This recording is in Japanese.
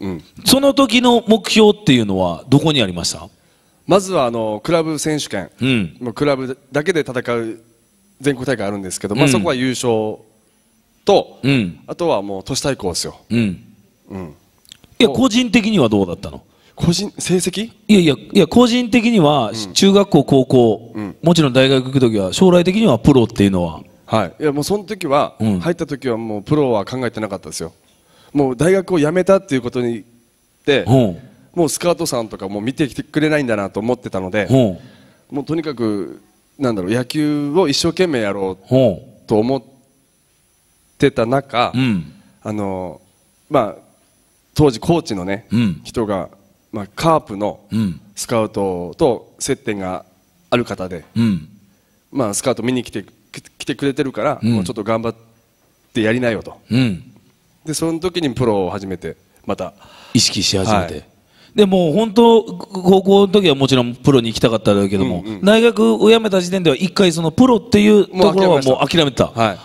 うん、その時の目標っていうのはどこにありましたまずはあのクラブ選手権、うん、クラブだけで戦う全国大会あるんですけど、うん、まあ、そこは優勝と、うん、あとはもう都市対抗ですよ、うんうん、いや個人的にはどうだったの個人成績いやいやいや個人的には中学校、高校、もちろん大学行く時は将来的にはプロっていうのははいいやもうその時は、入った時はもうプロは考えてなかったですよもう大学を辞めたっていうことにで、もうスカートさんとかも見てきてくれないんだなと思ってたので、もうとにかくなんだろう野球を一生懸命やろうと思ってた中、うん、あのまあ当時コーチのね、うん、人が、まあ、カープのスカウトと接点がある方で、うん、まあ、スカウト見に来て来てくれてるから、もうちょっと頑張ってやりなよと、でその時にプロを始めてまた意識し始めて、はい、でも本当高校の時はもちろんプロに行きたかったんだけども、うんうん、大学を辞めた時点では一回そのプロっていうところはもう諦めてた。はい